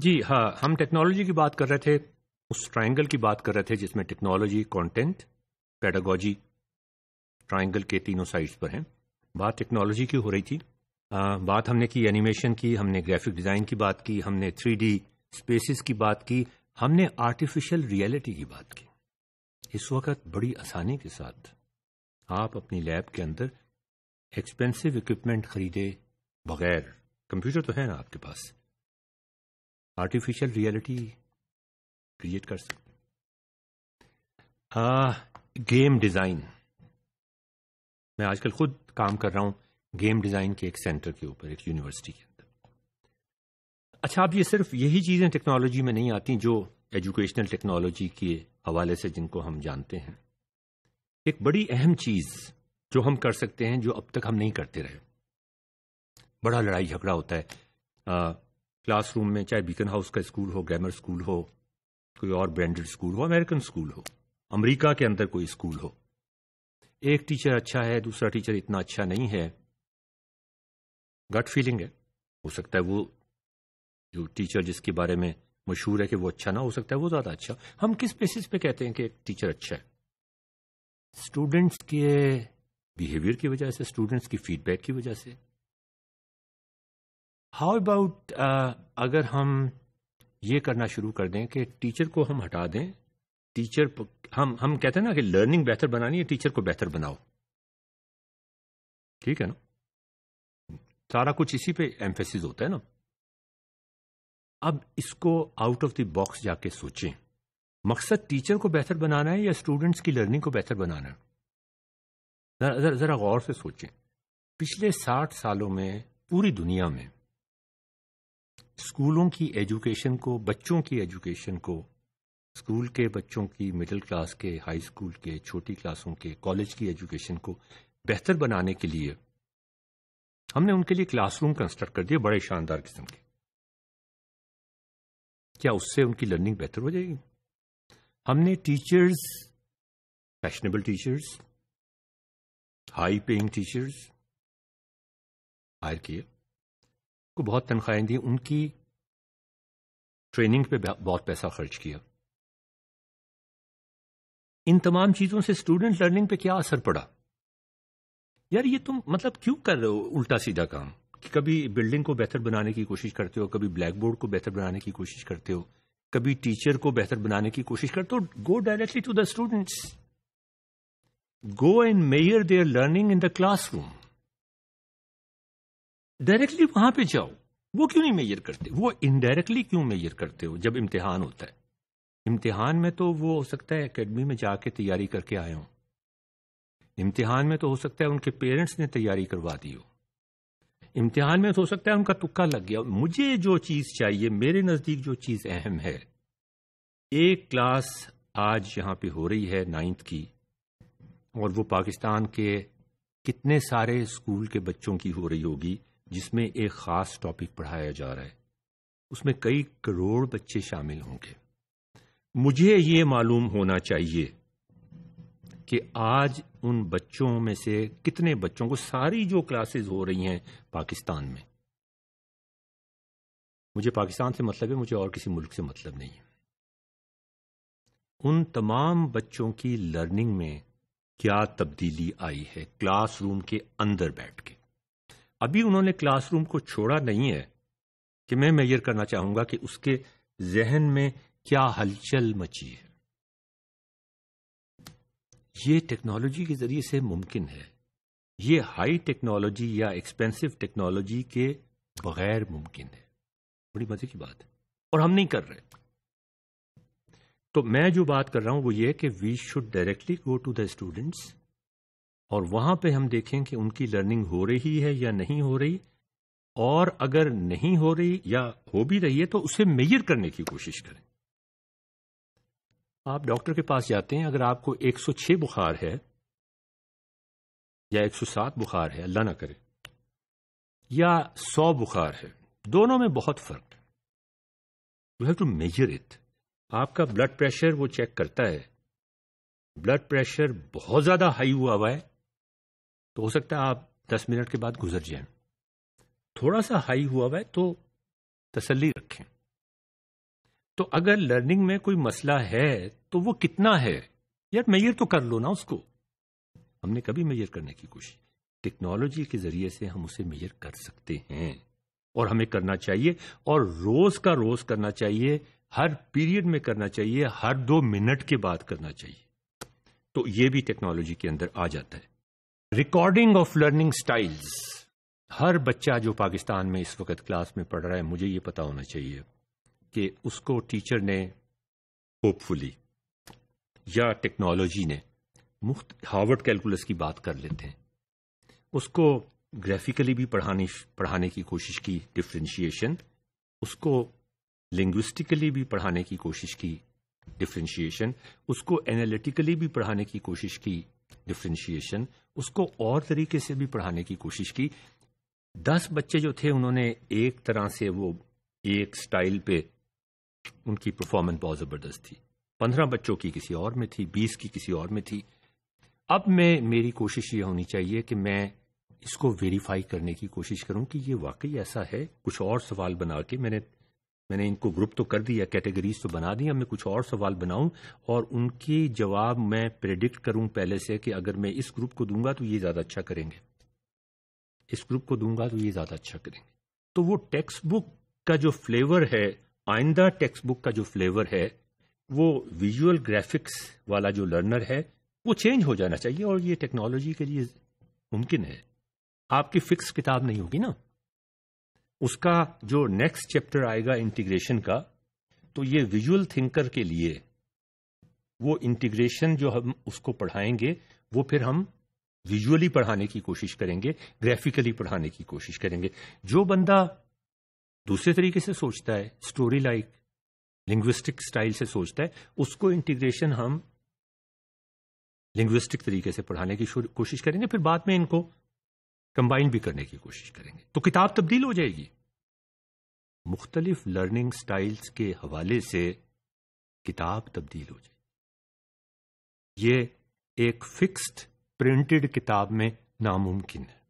जी हाँ हम टेक्नोलॉजी की बात कर रहे थे उस ट्रायंगल की बात कर रहे थे जिसमें टेक्नोलॉजी कंटेंट पेडागोजी ट्रायंगल के तीनों साइड्स पर हैं बात टेक्नोलॉजी की हो रही थी आ, बात हमने की एनिमेशन की हमने ग्राफिक डिज़ाइन की बात की हमने थ्री डी स्पेसिस की बात की हमने आर्टिफिशियल रियलिटी की बात की इस वक्त बड़ी आसानी के साथ आप अपनी लैब के अंदर एक्सपेंसिव इक्विपमेंट खरीदे बगैर कंप्यूटर तो है ना आपके पास आर्टिफिशियल रियलिटी क्रिएट कर सकते हैं गेम डिज़ाइन मैं आजकल खुद काम कर रहा हूं गेम डिज़ाइन के एक सेंटर के ऊपर एक यूनिवर्सिटी के अंदर अच्छा आप ये सिर्फ यही चीज़ें टेक्नोलॉजी में नहीं आती जो एजुकेशनल टेक्नोलॉजी के हवाले से जिनको हम जानते हैं एक बड़ी अहम चीज़ जो हम कर सकते हैं जो अब तक हम नहीं करते रहे बड़ा लड़ाई झगड़ा होता है क्लासरूम में चाहे बीकन हाउस का स्कूल हो ग्रामर स्कूल हो कोई और ब्रांडेड स्कूल हो अमेरिकन स्कूल हो अमेरिका के अंदर कोई स्कूल हो एक टीचर अच्छा है दूसरा टीचर इतना अच्छा नहीं है गट फीलिंग है हो सकता है वो जो टीचर जिसके बारे में मशहूर है कि वो अच्छा ना हो सकता है वो ज्यादा अच्छा हम किस बेसिस पे कहते हैं कि टीचर अच्छा है स्टूडेंट्स के बिहेवियर की वजह से स्टूडेंट्स की फीडबैक की वजह से हाउ अबाउट uh, अगर हम ये करना शुरू कर दें कि टीचर को हम हटा दें टीचर हम हम कहते हैं ना कि लर्निंग बेहतर बनानी है टीचर को बेहतर बनाओ ठीक है ना सारा कुछ इसी पे एम्फेसिस होता है ना अब इसको आउट ऑफ द बॉक्स जाके सोचें मकसद टीचर को बेहतर बनाना है या स्टूडेंट्स की लर्निंग को बेहतर बनाना है जरा जरा गौर से सोचें पिछले साठ सालों में पूरी दुनिया में स्कूलों की एजुकेशन को बच्चों की एजुकेशन को स्कूल के बच्चों की मिडिल क्लास के हाई स्कूल के छोटी क्लासों के कॉलेज की एजुकेशन को बेहतर बनाने के लिए हमने उनके लिए क्लासरूम कंस्ट्रक्ट कर दिए बड़े शानदार किस्म के क्या उससे उनकी लर्निंग बेहतर हो जाएगी हमने teachers fashionable teachers high paying teachers hire किए को बहुत तनख्वाहें दी उनकी ट्रेनिंग पे बहुत पैसा खर्च किया इन तमाम चीजों से स्टूडेंट लर्निंग पे क्या असर पड़ा यार ये तुम मतलब क्यों कर रहे हो उल्टा सीधा काम कि कभी बिल्डिंग को बेहतर बनाने की कोशिश करते हो कभी ब्लैक बोर्ड को बेहतर बनाने की कोशिश करते हो कभी टीचर को बेहतर बनाने की कोशिश करते हो go directly to the students go and measure their learning in the classroom directly वहां पे जाओ वो क्यों नहीं मेजर करते वो इनडायरेक्टली क्यों मेजर करते हो जब इम्तिहान होता है इम्तिहान में तो वो हो सकता है एकेडमी में जाके तैयारी करके आए हों इम्तिहान में तो हो सकता है उनके पेरेंट्स ने तैयारी करवा दी हो इम्तिहान में तो हो सकता है उनका तुक्का लग गया मुझे जो चीज चाहिए मेरे नजदीक जो चीज अहम है एक क्लास आज यहां पे हो रही है नाइन्थ की और वो पाकिस्तान के कितने सारे स्कूल के बच्चों की हो रही होगी जिसमें एक खास टॉपिक पढ़ाया जा रहा है उसमें कई करोड़ बच्चे शामिल होंगे मुझे ये मालूम होना चाहिए कि आज उन बच्चों में से कितने बच्चों को सारी जो क्लासेस हो रही हैं पाकिस्तान में मुझे पाकिस्तान से मतलब है मुझे और किसी मुल्क से मतलब नहीं है उन तमाम बच्चों की लर्निंग में क्या तब्दीली आई है क्लासरूम के अंदर बैठ के अभी उन्होंने क्लासरूम को छोड़ा नहीं है कि मैं मैयर करना चाहूंगा कि उसके जहन में क्या हलचल मची है ये टेक्नोलॉजी के जरिए से मुमकिन है ये हाई टेक्नोलॉजी या एक्सपेंसिव टेक्नोलॉजी के बगैर मुमकिन है बड़ी मजे की बात है और हम नहीं कर रहे तो मैं जो बात कर रहा हूं वो ये कि we should directly go to the students और वहां पे हम देखें कि उनकी लर्निंग हो रही है या नहीं हो रही और अगर नहीं हो रही या हो भी रही है तो उसे मेजर करने की कोशिश करें आप डॉक्टर के पास जाते हैं अगर आपको 106 बुखार है या 107 बुखार है अल्लाह ना करे या 100 बुखार है दोनों में बहुत फर्क है you have to measure it आपका ब्लड प्रेशर वो चेक करता है ब्लड प्रेशर बहुत ज्यादा हाई हुआ हुआ है तो हो सकता है आप दस मिनट के बाद गुजर जाए थोड़ा सा हाई हुआ हुआ है तो तसल्ली रखें तो अगर लर्निंग में कोई मसला है तो वो कितना है यार मैयर तो कर लो ना उसको हमने कभी मैयर करने की कोशिश टेक्नोलॉजी के जरिए से हम उसे मेजर कर सकते हैं और हमें करना चाहिए और रोज का रोज करना चाहिए हर पीरियड में करना चाहिए हर दो मिनट के बाद करना चाहिए तो ये भी टेक्नोलॉजी के अंदर आ जाता है रिकॉर्डिंग ऑफ लर्निंग स्टाइल्स हर बच्चा जो पाकिस्तान में इस वक्त क्लास में पढ़ रहा है मुझे ये पता होना चाहिए कि उसको टीचर ने होपफुली या टेक्नोलॉजी ने मुफ्त हार्वर्ड कैलकुलस की बात कर लेते हैं उसको ग्राफिकली भी पढ़ाने पढ़ाने की कोशिश की डिफ्रेंशिएशन उसको लिंग्विस्टिकली भी पढ़ाने की कोशिश की डिफ्रेंशिएशन उसको एनालिटिकली भी पढ़ाने की कोशिश की डिफ्रेंशिएशन उसको और तरीके से भी पढ़ाने की कोशिश की दस बच्चे जो थे उन्होंने एक तरह से वो एक स्टाइल पे उनकी परफॉर्मेंस बहुत ज़बरदस्त थी पंद्रह बच्चों की किसी और में थी बीस की किसी और में थी अब मैं मेरी कोशिश ये होनी चाहिए कि मैं इसको वेरीफाई करने की कोशिश करूं कि ये वाकई ऐसा है कुछ और सवाल बना के मैंने मैंने इनको ग्रुप तो कर दिया कैटेगरीज तो बना दी अब मैं कुछ और सवाल बनाऊं और उनके जवाब मैं प्रेडिक्ट करूं पहले से कि अगर मैं इस ग्रुप को दूंगा तो ये ज्यादा अच्छा करेंगे इस ग्रुप को दूंगा तो ये ज्यादा अच्छा करेंगे तो वो टेक्स्ट बुक का जो फ्लेवर है आइंदा टेक्स्ट बुक का जो फ्लेवर है वो विजुअल ग्राफिक्स वाला जो लर्नर है वो चेंज हो जाना चाहिए और ये टेक्नोलॉजी के लिए मुमकिन है आपकी फिक्स किताब नहीं होगी ना उसका जो नेक्स्ट चैप्टर आएगा इंटीग्रेशन का तो ये विजुअल थिंकर के लिए वो इंटीग्रेशन जो हम उसको पढ़ाएंगे वो फिर हम विजुअली पढ़ाने की कोशिश करेंगे ग्राफिकली पढ़ाने की कोशिश करेंगे जो बंदा दूसरे तरीके से सोचता है स्टोरी लाइक लिंग्विस्टिक स्टाइल से सोचता है उसको इंटीग्रेशन हम लिंग्विस्टिक तरीके से पढ़ाने की कोशिश करेंगे फिर बाद में इनको कंबाइन भी करने की कोशिश करेंगे तो किताब तब्दील हो जाएगी मुख्तलिफ लर्निंग स्टाइल्स के हवाले से किताब तब्दील हो जाएगी ये एक फिक्स्ड प्रिंटेड किताब में नामुमकिन है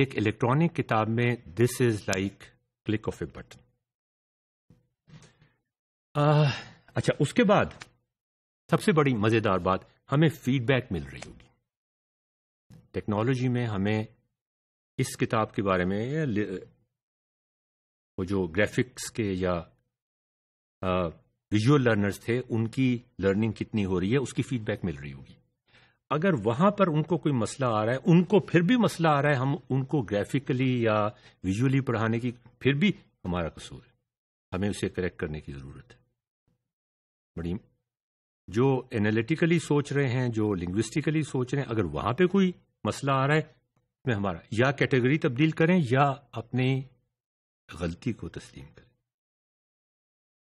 एक इलेक्ट्रॉनिक किताब में this is like click of a button अच्छा उसके बाद सबसे बड़ी मजेदार बात हमें फीडबैक मिल रही होगी टेक्नोलॉजी में हमें इस किताब के बारे में वो जो ग्राफिक्स के या विजुअल लर्नर्स थे उनकी लर्निंग कितनी हो रही है उसकी फीडबैक मिल रही होगी अगर वहां पर उनको कोई मसला आ रहा है उनको फिर भी मसला आ रहा है हम उनको ग्राफिकली या विजुअली पढ़ाने की फिर भी हमारा कसूर है हमें उसे करेक्ट करने की जरूरत है बड़ी जो एनालिटिकली सोच रहे हैं जो लिंग्विस्टिकली सोच रहे हैं अगर वहां पे कोई मसला आ रहा है में हमारा या कैटेगरी तब्दील करें या अपनी गलती को तस्लीम करें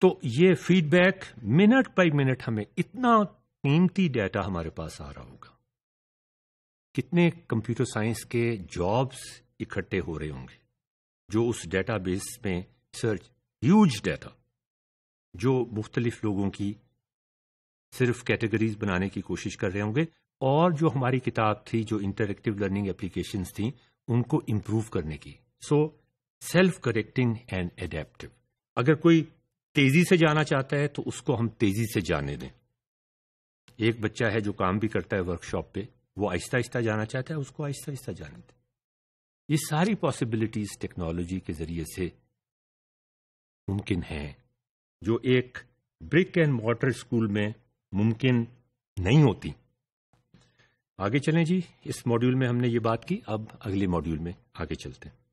तो ये फीडबैक मिनट बाई मिनट हमें इतना कीमती डाटा हमारे पास आ रहा होगा कितने कंप्यूटर साइंस के जॉब्स इकट्ठे हो रहे होंगे जो उस डेटाबेस में सर्च ह्यूज डाटा जो मुख्तलिफ लोगों की सिर्फ कैटेगरीज बनाने की कोशिश कर रहे होंगे और जो हमारी किताब थी जो इंटरक्टिव लर्निंग एप्लीकेशन थी उनको इम्प्रूव करने की so self correcting and adaptive अगर कोई तेजी से जाना चाहता है तो उसको हम तेजी से जाने दें एक बच्चा है जो काम भी करता है वर्कशॉप पे वो आहिस्ता आहिस्ता जाना चाहता है उसको आहिस्ता आहिस्ता जाने दें ये सारी पॉसिबिलिटीज टेक्नोलॉजी के जरिए से मुमकिन है जो एक ब्रिक एंड मॉटर स्कूल में मुमकिन नहीं होती आगे चलें जी इस मॉड्यूल में हमने ये बात की अब अगले मॉड्यूल में आगे चलते हैं